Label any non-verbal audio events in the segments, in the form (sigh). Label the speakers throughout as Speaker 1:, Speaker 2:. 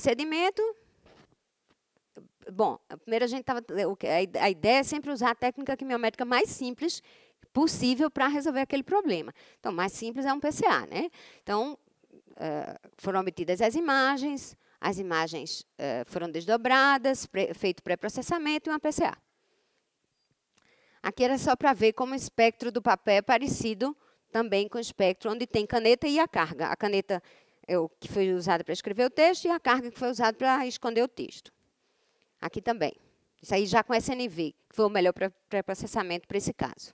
Speaker 1: procedimento. Bom, primeiro a gente estava. A ideia é sempre usar a técnica quimiométrica mais simples possível para resolver aquele problema. Então, mais simples é um PCA, né? Então, uh, foram obtidas as imagens, as imagens uh, foram desdobradas, pre feito pré-processamento e uma PCA. Aqui era só para ver como o espectro do papel é parecido também com o espectro onde tem caneta e a carga. A caneta o que foi usado para escrever o texto e a carga que foi usada para esconder o texto. Aqui também. Isso aí já com SNV, que foi o melhor para processamento para esse caso.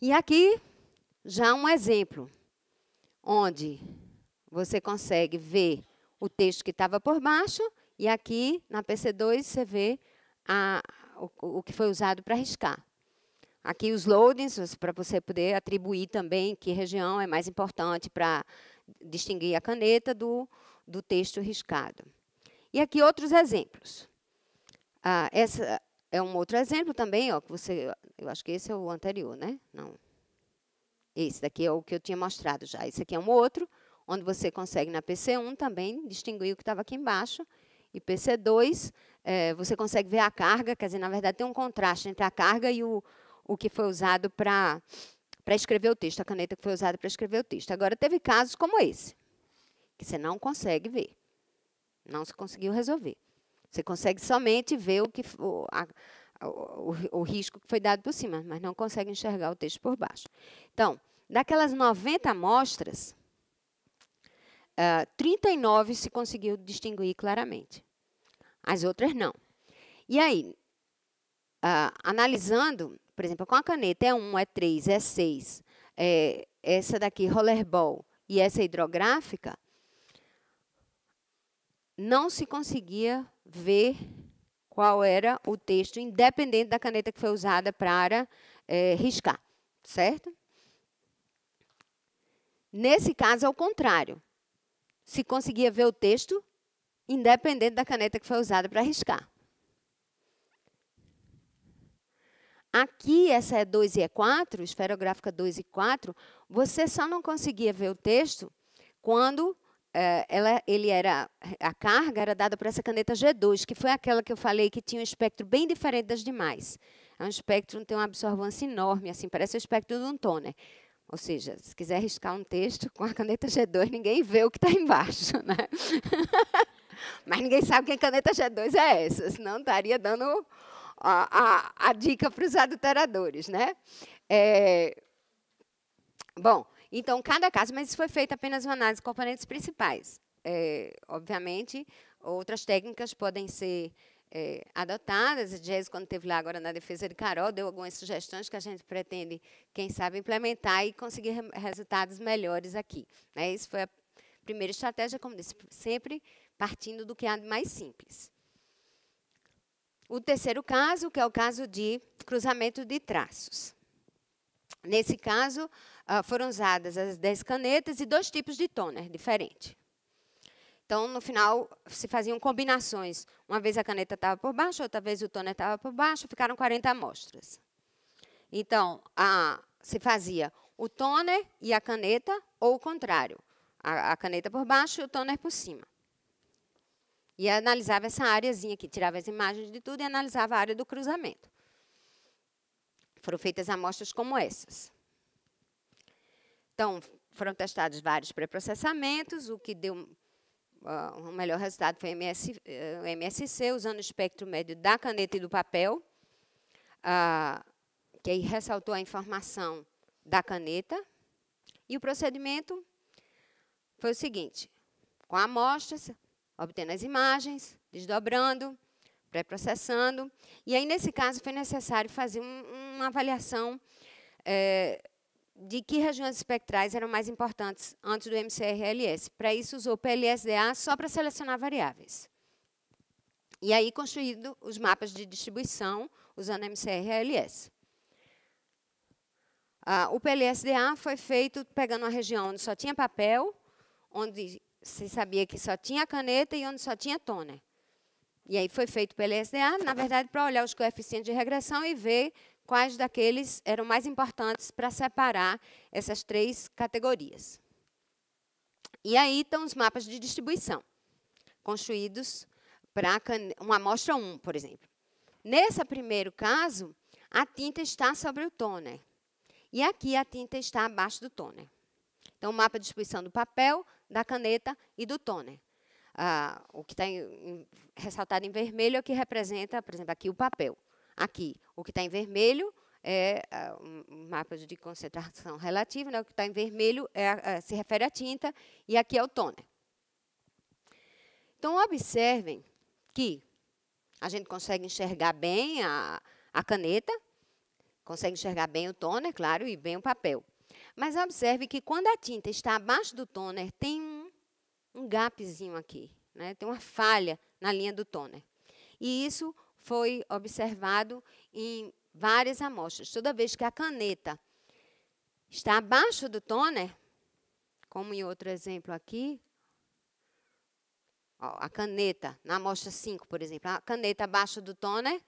Speaker 1: E aqui já um exemplo, onde você consegue ver o texto que estava por baixo e aqui na PC2 você vê a, o, o que foi usado para riscar. Aqui os loadings, para você poder atribuir também que região é mais importante para distinguir a caneta do, do texto riscado. E aqui outros exemplos. Ah, essa é um outro exemplo também, ó, que você, eu acho que esse é o anterior, né? Não. Esse daqui é o que eu tinha mostrado já. Esse aqui é um outro, onde você consegue na PC1 também distinguir o que estava aqui embaixo. E PC2, é, eh, você consegue ver a carga, quer dizer, na verdade tem um contraste entre a carga e o, o que foi usado para para escrever o texto, a caneta que foi usada para escrever o texto. Agora, teve casos como esse, que você não consegue ver. Não se conseguiu resolver. Você consegue somente ver o, que, o, a, o, o, risco que foi dado por cima, mas não consegue enxergar o texto por baixo. Então, daquelas 90 amostras, uh, ah, 39 se conseguiu distinguir claramente. As outras não. E aí, uh, analisando por exemplo, com a caneta é 1, é 3, é 6, é, essa daqui, rollerball, e essa hidrográfica, não se conseguia ver qual era o texto, independente da caneta que foi usada para é, riscar, certo? Nesse caso, é o contrário. Se conseguia ver o texto, independente da caneta que foi usada para riscar. Aqui, essa é 2 e é 4, esferográfica 2 e 4, você só não conseguia ver o texto quando eh, ela, ele era, a carga era dada por essa caneta G2, que foi aquela que eu falei que tinha um espectro bem diferente das demais. É um espectro tem uma absorvância enorme, assim, parece o espectro de um tôner. Ou seja, se quiser riscar um texto com a caneta G2, ninguém vê o que está embaixo, (laughs) né? Mas ninguém sabe que a caneta G2 é essa, senão estaria dando a, a, a dica para os adulteradores, né? É, bom, então, cada caso, mas isso foi feito apenas uma análise de componentes principais. É, obviamente, outras técnicas podem ser é, adotadas. A Jazz, quando esteve lá agora na defesa de Carol, deu algumas sugestões que a gente pretende, quem sabe, implementar e conseguir re resultados melhores aqui. Né? Isso foi a primeira estratégia, como disse, sempre partindo do que há mais simples o terceiro caso, que é o caso de cruzamento de traços. Nesse caso, ah, foram usadas as 10 canetas e dois tipos de toner diferentes. Então, no final, se faziam combinações. Uma vez a caneta estava por baixo, outra vez o toner estava por baixo, ficaram 40 amostras. Então, a, se fazia o toner e a caneta, ou o contrário. A, a caneta por baixo e o toner por cima. E analisava essa áreazinha aqui, tirava as imagens de tudo e analisava a área do cruzamento. Foram feitas amostras como essas. Então, foram testados vários pré-processamentos, o que deu uh, o melhor resultado foi o MS, uh, eh, MSC, usando o espectro médio da caneta e do papel, uh, que aí ressaltou a informação da caneta. E o procedimento foi o seguinte, com amostras, obtendo as imagens, desdobrando, pré-processando. E aí, nesse caso, foi necessário fazer um, uma avaliação é, de que regiões espectrais eram mais importantes antes do MCRLS. Para isso, usou o PLSDA só para selecionar variáveis. E aí, construído os mapas de distribuição usando MCRLS. Ah, o PLSDA foi feito pegando uma região onde só tinha papel, onde se sabia que só tinha caneta e onde só tinha toner. E aí foi feito pela SDA, na verdade, para olhar os coeficientes de regressão e ver quais daqueles eram mais importantes para separar essas três categorias. E aí estão os mapas de distribuição, construídos para uma amostra 1, por exemplo. Nesse primeiro caso, a tinta está sobre o toner. E aqui a tinta está abaixo do toner. Então, o mapa de distribuição do papel da caneta e do toner. Ah, o que está ressaltado em vermelho é o que representa, por exemplo, aqui o papel. Aqui, o que está em vermelho é ah, um mapa de concentração relativa, né? o que está em vermelho é, ah, se refere à tinta, e aqui é o toner. Então, observem que a gente consegue enxergar bem a, a caneta, consegue enxergar bem o toner, claro, e bem o papel. Mas observe que quando a tinta está abaixo do toner, tem um, um gapzinho aqui, né? tem uma falha na linha do toner. E isso foi observado em várias amostras. Toda vez que a caneta está abaixo do toner, como em outro exemplo aqui, ó, a caneta, na amostra 5, por exemplo, a caneta abaixo do toner,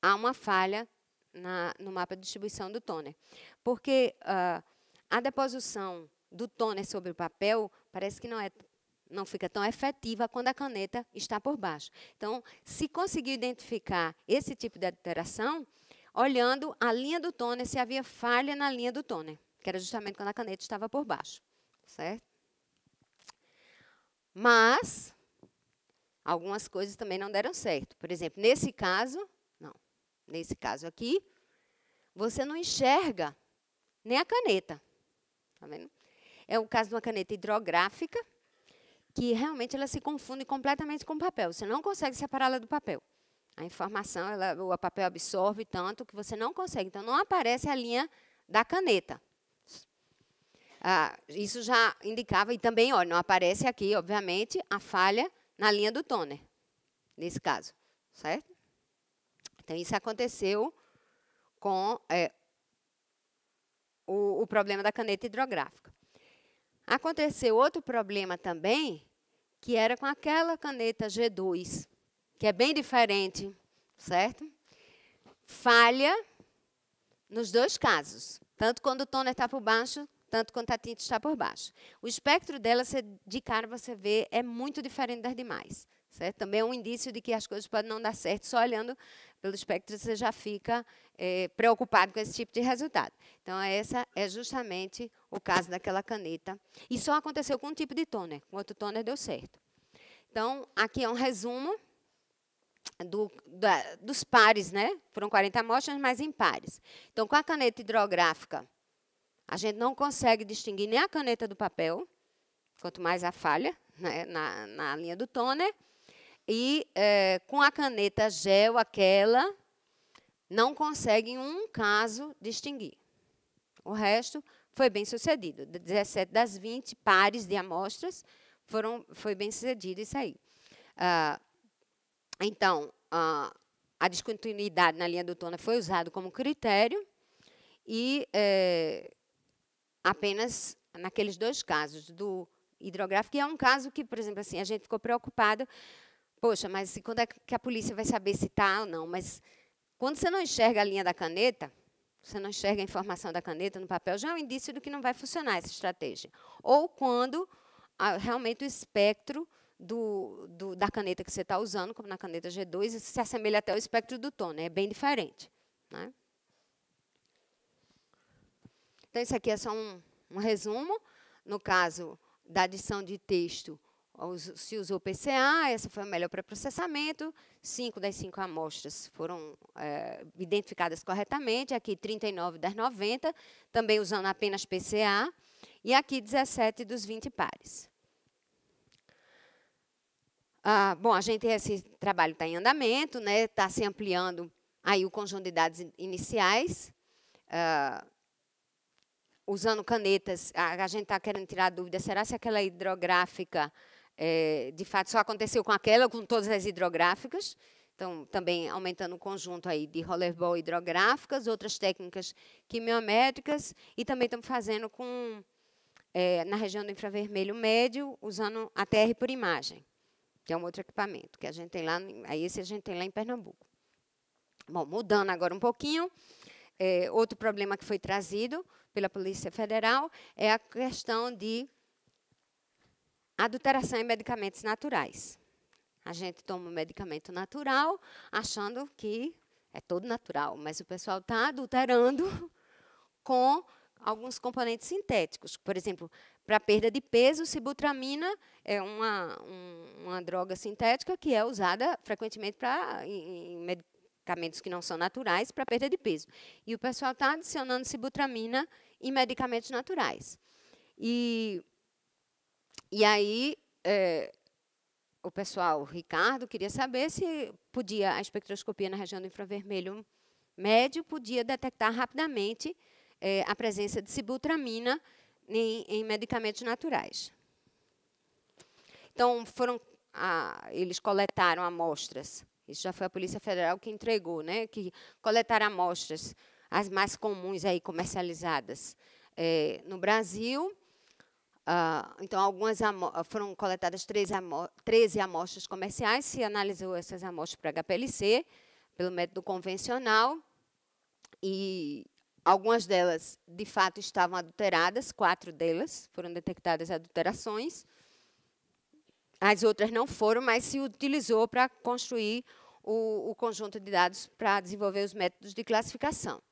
Speaker 1: há uma falha na, no mapa de distribuição do toner. Porque uh, a deposição do tôner sobre o papel parece que não é não fica tão efetiva quando a caneta está por baixo. Então, se conseguir identificar esse tipo de alteração, olhando a linha do tôner, se havia falha na linha do tôner, que era justamente quando a caneta estava por baixo, certo? Mas, algumas coisas também não deram certo. Por exemplo, nesse caso, não, nesse caso aqui, você não enxerga nem a caneta. Tá vendo? É o caso de uma caneta hidrográfica, que realmente ela se confunde completamente com o papel. Você não consegue separá-la do papel. A informação, ela, o papel absorve tanto que você não consegue. Então, não aparece a linha da caneta. Ah, isso já indicava, e também, olha, não aparece aqui, obviamente, a falha na linha do toner, nesse caso, certo? Então, isso aconteceu com é, o, o problema da caneta hidrográfica. Aconteceu outro problema também, que era com aquela caneta G2, que é bem diferente, certo? Falha nos dois casos, tanto quando o toner está por baixo, tanto quando a tinta está por baixo. O espectro dela, de cara você vê, é muito diferente das demais, Certo? Também é um indício de que as coisas podem não dar certo, só olhando pelo espectro você já fica é, preocupado com esse tipo de resultado. Então, essa é justamente o caso daquela caneta. E só aconteceu com um tipo de toner, com outro toner deu certo. Então, aqui é um resumo do, da, dos pares, né? Foram 40 amostras, mas em pares. Então, com a caneta hidrográfica, a gente não consegue distinguir nem a caneta do papel, quanto mais a falha né? na, na linha do toner, e é, com a caneta gel, aquela, não consegue, em um caso, distinguir. O resto foi bem sucedido. 17 das 20 pares de amostras foram, foi bem sucedido isso aí. Ah, então, ah, a descontinuidade na linha tona foi usado como critério e é, apenas naqueles dois casos do hidrográfico, que é um caso que, por exemplo, assim, a gente ficou preocupado poxa, mas quando é que a polícia vai saber se está ou não? Mas quando você não enxerga a linha da caneta, você não enxerga a informação da caneta no papel, já é um indício do que não vai funcionar essa estratégia. Ou quando a, realmente o espectro do, do, da caneta que você está usando, como na caneta G2, se assemelha até ao espectro do tom, né? é bem diferente. Né? Então, isso aqui é só um, um resumo. No caso da adição de texto, se usou PCA, essa foi a melhor para processamento. Cinco das cinco amostras foram é, identificadas corretamente. Aqui, 39 das 90, também usando apenas PCA. E aqui, 17 dos 20 pares. Ah, bom, a gente, esse trabalho está em andamento, está né, tá se ampliando aí o conjunto de dados iniciais. Ah, usando canetas, a, a gente está querendo tirar a dúvida, será se aquela hidrográfica é, de fato, só aconteceu com aquela, com todas as hidrográficas. Então, também aumentando o conjunto aí de rollerball hidrográficas, outras técnicas quimiométricas, e também estamos fazendo com, é, na região do infravermelho médio, usando a TR por imagem, que é um outro equipamento que a gente tem lá, aí esse a gente tem lá em Pernambuco. Bom, mudando agora um pouquinho, é, outro problema que foi trazido pela Polícia Federal é a questão de Adulteração em medicamentos naturais. A gente toma um medicamento natural, achando que é todo natural, mas o pessoal está adulterando (laughs) com alguns componentes sintéticos. Por exemplo, para perda de peso, sibutramina é uma, um, uma droga sintética que é usada frequentemente para em, medicamentos que não são naturais para perda de peso. E o pessoal está adicionando sibutramina em medicamentos naturais. E e aí, é, o pessoal, o Ricardo, queria saber se podia a espectroscopia na região do infravermelho médio podia detectar rapidamente é, a presença de sibutramina em, em medicamentos naturais. Então, foram a, ah, eles coletaram amostras. Isso já foi a Polícia Federal que entregou, né? Que coletaram amostras, as mais comuns aí comercializadas é, no Brasil, ah, então, algumas ah, foram coletadas 13, amo 13 amostras comerciais, se analisou essas amostras para HPLC, pelo método convencional, e algumas delas, de fato, estavam adulteradas, quatro delas foram detectadas adulterações, as outras não foram, mas se utilizou para construir o, o conjunto de dados para desenvolver os métodos de classificação.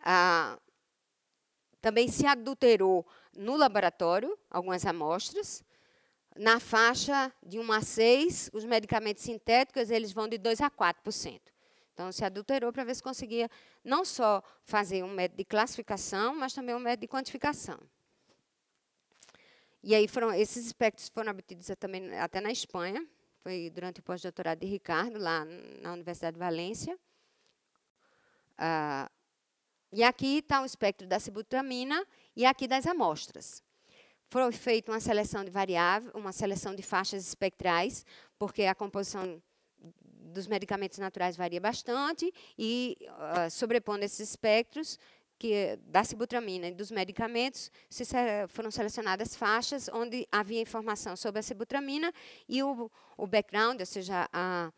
Speaker 1: Ah, também se adulterou no laboratório algumas amostras. Na faixa de 1 a 6, os medicamentos sintéticos eles vão de 2 a 4%. Então, se adulterou para ver se conseguia não só fazer um método de classificação, mas também um método de quantificação. E aí foram, esses aspectos foram obtidos também até na Espanha, foi durante o pós-doutorado de Ricardo, lá na Universidade de Valência. Ah, e aqui está o espectro da sibutramina e aqui das amostras. Foi feita uma seleção de variável, uma seleção de faixas espectrais, porque a composição dos medicamentos naturais varia bastante e uh, sobrepondo esses espectros que da sibutramina e dos medicamentos se, foram selecionadas faixas onde havia informação sobre a sibutramina e o, o background, ou seja, a,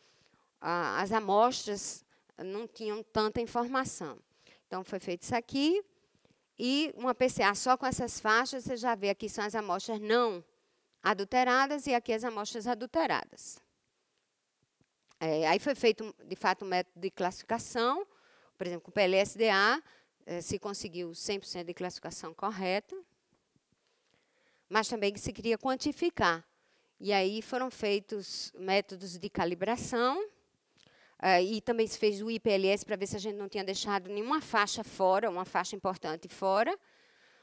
Speaker 1: a, as amostras não tinham tanta informação. Então foi feito isso aqui e uma PCA só com essas faixas, você já vê aqui são as amostras não adulteradas e aqui as amostras adulteradas. É, aí foi feito, de fato, um método de classificação, por exemplo, com PLSDA, é, eh, se conseguiu 100% de classificação correta, mas também se queria quantificar. E aí foram feitos métodos de calibração, Uh, e também se fez o IPLS para ver se a gente não tinha deixado nenhuma faixa fora, uma faixa importante fora.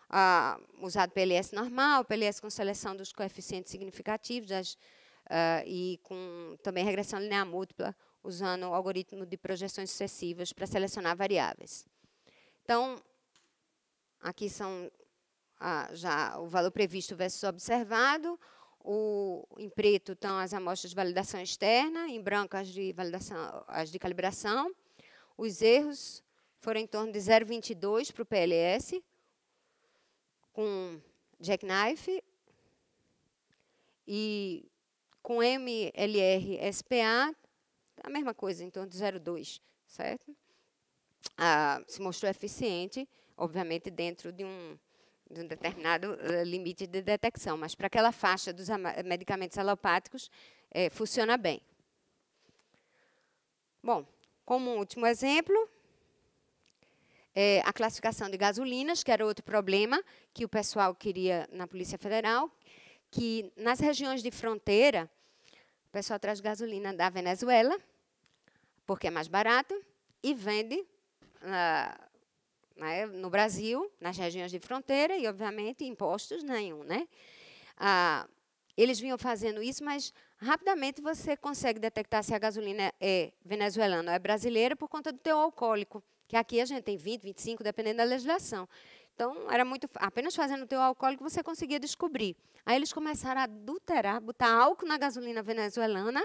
Speaker 1: Uh, usado PLS normal, PLS com seleção dos coeficientes significativos uh, e com também regressão linear múltipla, usando o algoritmo de projeções sucessivas para selecionar variáveis. Então, aqui são ah, já o valor previsto versus observado, o, em preto estão as amostras de validação externa, em branco as de, validação, as de calibração. Os erros foram em torno de 0,22 para o PLS, com jackknife, e com MLR SPA, a mesma coisa, em torno de 0,2, certo? Ah, se mostrou eficiente, obviamente, dentro de um de um determinado eh, limite de detecção, mas para aquela faixa dos eh, medicamentos alopáticos é, funciona bem. Bom, como um último exemplo, é, a classificação de gasolinas, que era outro problema que o pessoal queria na Polícia Federal, que nas regiões de fronteira, o pessoal traz gasolina da Venezuela, porque é mais barato, e vende ah, né, no Brasil, nas regiões de fronteira e, obviamente, impostos nenhum. Né? Ah, eles vinham fazendo isso, mas rapidamente você consegue detectar se a gasolina é, é venezuelana ou é brasileira por conta do teu alcoólico, que aqui a gente tem 20, 25, dependendo da legislação. Então, era muito apenas fazendo o teu alcoólico você conseguia descobrir. Aí eles começaram a adulterar, botar álcool na gasolina venezuelana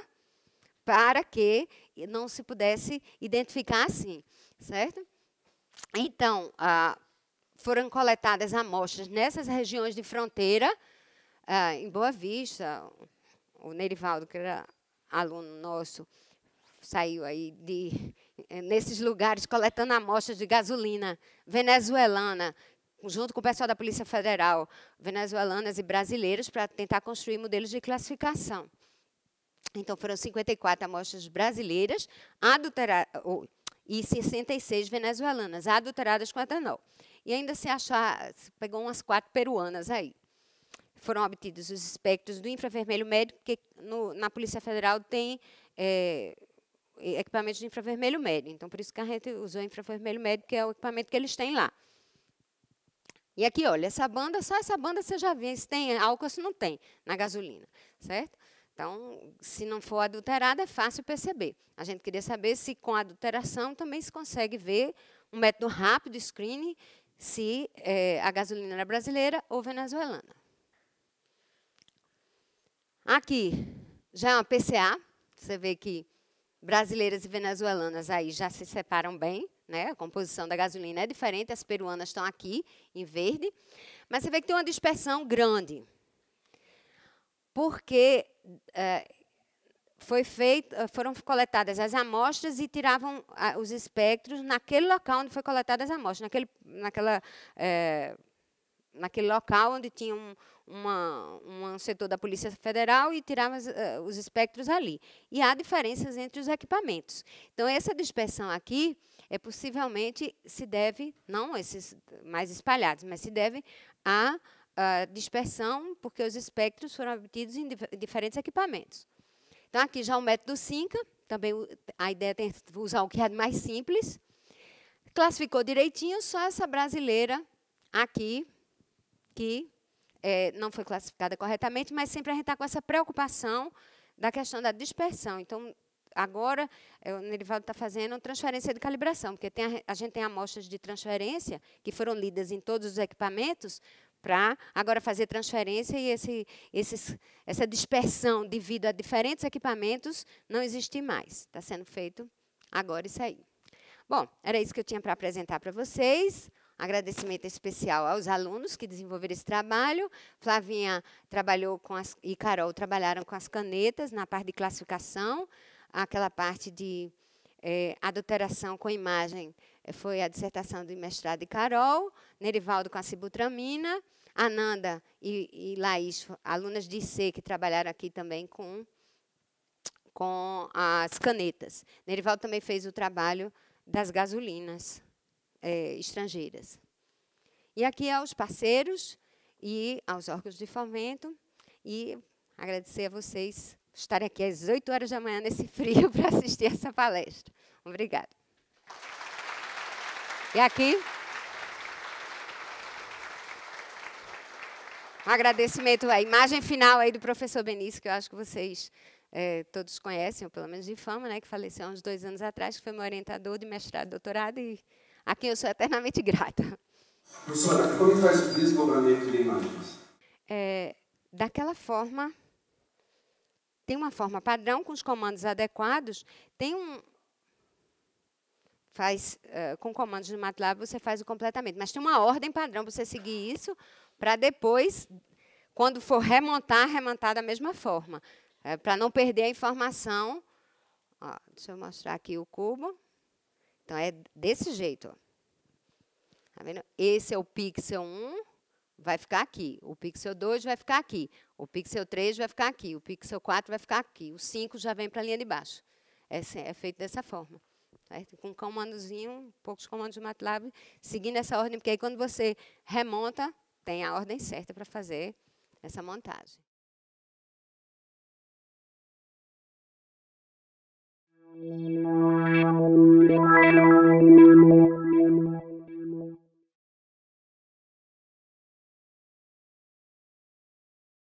Speaker 1: para que não se pudesse identificar assim, certo? Então, ah, foram coletadas amostras nessas regiões de fronteira, ah, em Boa Vista, o Nerivaldo, que era aluno nosso, saiu aí de eh, nesses lugares coletando amostras de gasolina venezuelana, junto com o pessoal da Polícia Federal, venezuelanas e brasileiras, para tentar construir modelos de classificação. Então, foram 54 amostras brasileiras adulteradas, e 66 venezuelanas, adulteradas com etanol. E ainda se achar, pegou umas quatro peruanas aí. Foram obtidos os espectros do infravermelho médio porque no, na Polícia Federal tem é, eh, equipamento de infravermelho médio. Então, por isso que a gente usou infravermelho médio, que é o equipamento que eles têm lá. E aqui, olha, essa banda, só essa banda você já vê se tem álcool ou se não tem na gasolina, certo? Então, se não for adulterada, é fácil perceber. A gente queria saber se com adulteração também se consegue ver um método rápido, de screening, se é, a gasolina era brasileira ou venezuelana. Aqui já é uma PCA, você vê que brasileiras e venezuelanas aí já se separam bem, né? A composição da gasolina é diferente, as peruanas estão aqui em verde, mas você vê que tem uma dispersão grande porque é, foi feito, eh, foram coletadas as amostras e tiravam ah, os espectros naquele local onde foi coletadas as amostras, naquele, naquela, é, naquele local onde tinha um, uma, um setor da Polícia Federal e tiravam os espectros ali. E há diferenças entre os equipamentos. Então, essa dispersão aqui é possivelmente se deve, não esses mais espalhados, mas se deve a uh, dispersão, porque os espectros foram obtidos em dif diferentes equipamentos. Então, aqui já o método SINCA, também a ideia é usar o que é mais simples. Classificou direitinho, só essa brasileira aqui, que é, não foi classificada corretamente, mas sempre a gente está com essa preocupação da questão da dispersão. Então, agora, é, o Nerivaldo está fazendo transferência de calibração, porque a, a, gente tem amostras de transferência que foram lidas em todos os equipamentos, para agora fazer transferência e esse, esses, essa dispersão devido a diferentes equipamentos não existe mais. Está sendo feito agora isso aí. Bom, era isso que eu tinha para apresentar para vocês. Agradecimento especial aos alunos que desenvolveram esse trabalho. Flavinha trabalhou com as, e Carol trabalharam com as canetas na parte de classificação, aquela parte de é, adulteração com imagem é, foi a dissertação de mestrado de Carol, Nerivaldo com a cibutramina, Ananda e, e Laís, alunas de IC, que trabalharam aqui também com, com as canetas. Nerivaldo também fez o trabalho das gasolinas é, estrangeiras. E aqui aos parceiros e aos órgãos de fomento, e agradecer a vocês estarem aqui às 8 horas da manhã nesse frio (laughs) para assistir essa palestra. Obrigada. E aqui. Um agradecimento à imagem final aí do professor Benício, que eu acho que vocês é, todos conhecem, ou pelo menos de fama, né, que faleceu há uns dois anos atrás, que foi meu orientador de mestrado e doutorado, e a quem eu sou eternamente (laughs) grata. Professora, como é faz o desdobramento de imagens? É, daquela forma, tem uma forma padrão, com os comandos adequados, tem um, faz uh, com comandos no MATLAB, você faz o completamento. Mas tem uma ordem padrão para você seguir isso, para depois, quando for remontar, remontar da mesma forma, é, para não perder a informação. Ó, deixa eu mostrar aqui o cubo. Então, é desse jeito. Tá vendo? Esse é o pixel 1, vai ficar aqui. O pixel 2 vai ficar aqui. O pixel 3 vai ficar aqui. O pixel 4 vai ficar aqui. O 5 já vem para a linha de baixo. É, é feito dessa forma. Certo? Com um comandozinho, poucos comandos do MATLAB, seguindo essa ordem, porque aí quando você remonta, tem a ordem certa para fazer essa montagem. Thank you.